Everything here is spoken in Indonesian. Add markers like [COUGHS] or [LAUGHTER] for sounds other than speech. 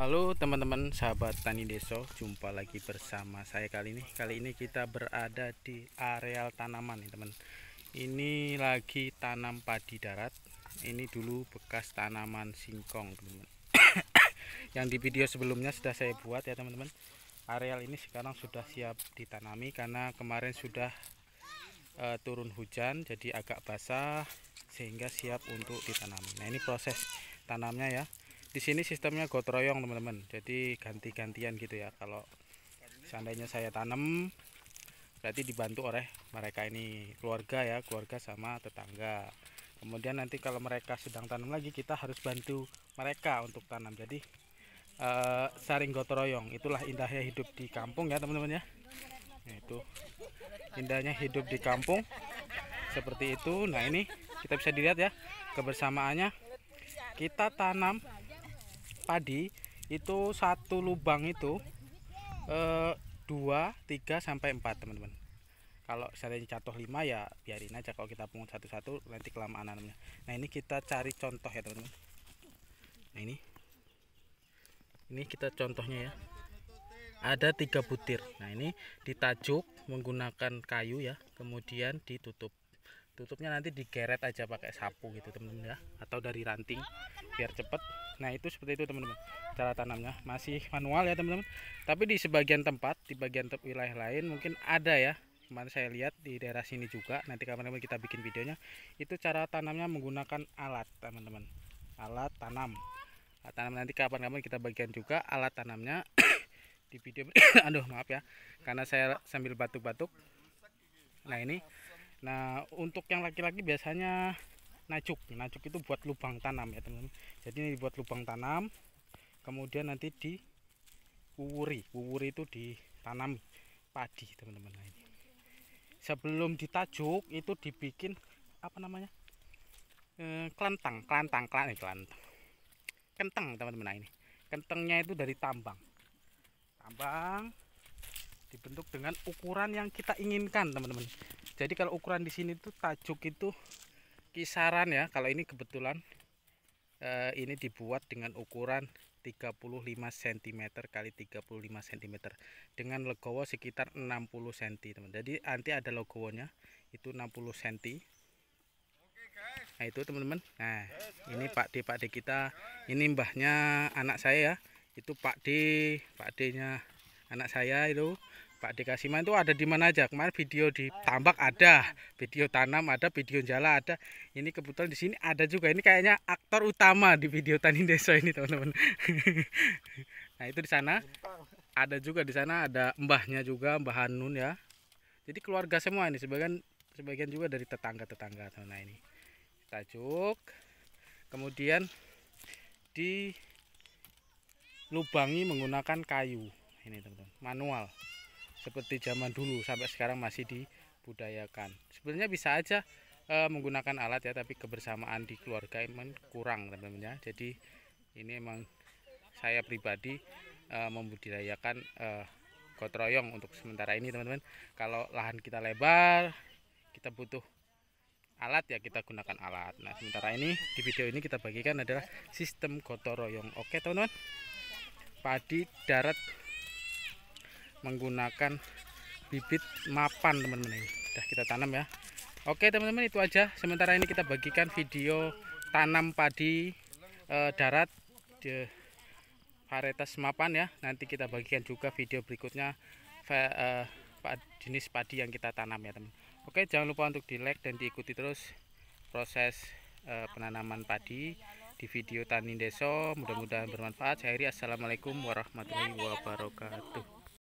Halo teman-teman sahabat tani deso jumpa lagi bersama saya kali ini kali ini kita berada di areal tanaman nih teman ini lagi tanam padi darat ini dulu bekas tanaman singkong teman, -teman. [COUGHS] yang di video sebelumnya sudah saya buat ya teman-teman areal ini sekarang sudah siap ditanami karena kemarin sudah e, turun hujan jadi agak basah sehingga siap untuk ditanami nah ini proses tanamnya ya di sini sistemnya gotroyong teman-teman jadi ganti-gantian gitu ya kalau seandainya saya tanam berarti dibantu oleh mereka ini keluarga ya keluarga sama tetangga kemudian nanti kalau mereka sedang tanam lagi kita harus bantu mereka untuk tanam jadi eh, saring gotroyong itulah indahnya hidup di kampung ya teman-teman ya nah, itu indahnya hidup di kampung seperti itu nah ini kita bisa dilihat ya kebersamaannya kita tanam padi itu satu lubang itu eh, 2, 3 sampai empat teman-teman. Kalau seandainya jatuh 5 ya biarin aja kalau kita pungut satu-satu nanti kelamaan namanya Nah, ini kita cari contoh ya, teman-teman. Nah, ini. Ini kita contohnya ya. Ada tiga butir. Nah, ini ditajuk menggunakan kayu ya, kemudian ditutup tutupnya nanti digeret aja pakai sapu gitu teman-teman ya atau dari ranting biar cepet nah itu seperti itu teman-teman cara tanamnya masih manual ya teman-teman tapi di sebagian tempat di bagian wilayah lain mungkin ada ya kemarin saya lihat di daerah sini juga nanti kapan-kapan kita bikin videonya itu cara tanamnya menggunakan alat teman-teman alat tanam alat tanam nanti kapan-kapan kita bagikan juga alat tanamnya [COUGHS] di video [COUGHS] aduh maaf ya karena saya sambil batuk-batuk nah ini Nah untuk yang laki-laki biasanya najuk. Najuk itu buat lubang tanam ya teman-teman. Jadi ini buat lubang tanam, kemudian nanti di wuri. Wuri itu ditanam padi teman-teman. Nah, ini sebelum ditajuk itu dibikin apa namanya e, kelentang, kelentang, kelentang, eh, kelentang. Kenteng, teman-teman nah, ini. kentengnya itu dari tambang. Tambang dibentuk dengan ukuran yang kita inginkan teman-teman jadi kalau ukuran di sini tuh tajuk itu kisaran ya. Kalau ini kebetulan eh, ini dibuat dengan ukuran 35 cm kali 35 cm dengan legowo sekitar 60 cm teman. Jadi nanti ada legowonya itu 60 cm. Nah itu teman-teman. Nah ini Pak D Pak D kita ini mbahnya anak saya ya. Itu Pak D Pak D nya anak saya itu Pak dikasih itu ada di mana aja? Kemarin video di tambak ada, video tanam ada, video jala ada. Ini kebetulan di sini ada juga. Ini kayaknya aktor utama di video Tani Desa ini, teman-teman. [LAUGHS] nah, itu di sana. Ada juga di sana ada mbahnya juga, Mbah Hanun ya. Jadi keluarga semua ini sebagian sebagian juga dari tetangga-tetangga teman nah ini. Tajuk. Kemudian di lubangi menggunakan kayu. Ini, teman-teman. Manual seperti zaman dulu sampai sekarang masih dibudayakan sebenarnya bisa aja e, menggunakan alat ya tapi kebersamaan di keluarga emang kurang teman-teman ya jadi ini emang saya pribadi e, membudidayakan e, eh, gotroyong untuk sementara ini teman-teman kalau lahan kita lebar kita butuh alat ya kita gunakan alat nah sementara ini di video ini kita bagikan adalah sistem gotong oke teman-teman padi darat menggunakan bibit mapan teman-teman ini sudah kita tanam ya Oke teman-teman itu aja sementara ini kita bagikan video tanam padi e, darat di varietas mapan ya nanti kita bagikan juga video berikutnya e, jenis padi yang kita tanam ya teman Oke jangan lupa untuk di like dan diikuti terus proses e, penanaman padi di video Tani Deso mudah-mudahan bermanfaat saya Iri Assalamualaikum warahmatullahi wabarakatuh